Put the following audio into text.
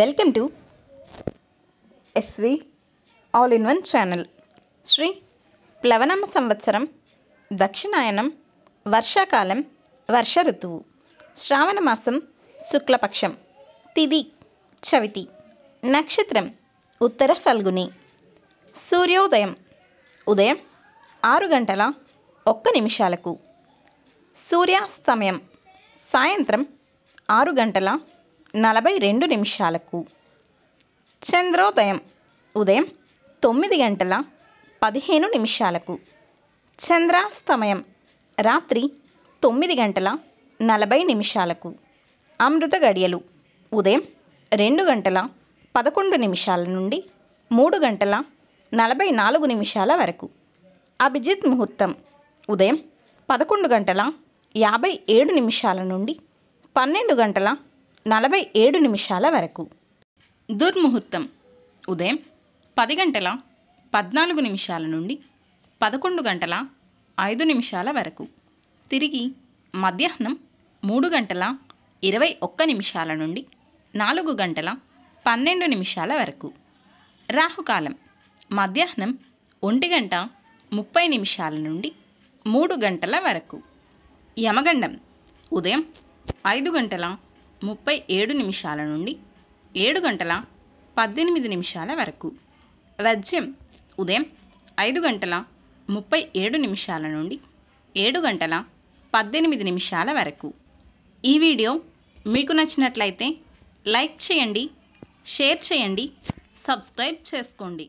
welcome to SV all in one channel Sri ప్లవనామ సంవత్సరం దక్షిణాయనం వర్షాకాలం వర్ష ఋతువు శ్రావణ మాసం శుక్లపక్షం తిది చవితి నక్షత్రం ఉత్తర ఫల్గుని సూర్యోదయం ఉదయం ఆరు గంటల ఒక్క నిమిషాలకు సూర్యాస్తమయం సాయంత్రం ఆరు గంటల నలభై రెండు నిమిషాలకు చంద్రోదయం ఉదయం తొమ్మిది గంటల పదిహేను నిమిషాలకు చంద్రాస్తమయం రాత్రి తొమ్మిది గంటల నలభై నిమిషాలకు అమృత గడియలు ఉదయం రెండు గంటల పదకొండు నిమిషాల నుండి మూడు గంటల నలభై నాలుగు నిమిషాల వరకు అభిజిత్ ముహూర్తం ఉదయం పదకొండు గంటల యాభై ఏడు నిమిషాల నుండి పన్నెండు గంటల నలభై ఏడు నిమిషాల వరకు దుర్ముహూర్తం ఉదయం పది గంటల పద్నాలుగు నిమిషాల నుండి పదకొండు గంటల ఐదు నిమిషాల వరకు తిరిగి మధ్యాహ్నం మూడు గంటల ఇరవై ఒక్క నిమిషాల నుండి నాలుగు గంటల పన్నెండు నిమిషాల వరకు రాహుకాలం మధ్యాహ్నం ఒంటి గంట ముప్పై నిమిషాల నుండి మూడు గంటల వరకు యమగండం ఉదయం ఐదు గంటల ముప్పై ఏడు నిమిషాల నుండి ఏడు గంటల పద్దెనిమిది నిమిషాల వరకు వజ్యం ఉదయం ఐదు గంటల ముప్పై ఏడు నిమిషాల నుండి ఏడు గంటల పద్దెనిమిది నిమిషాల వరకు ఈ వీడియో మీకు నచ్చినట్లయితే లైక్ చేయండి షేర్ చేయండి సబ్స్క్రైబ్ చేసుకోండి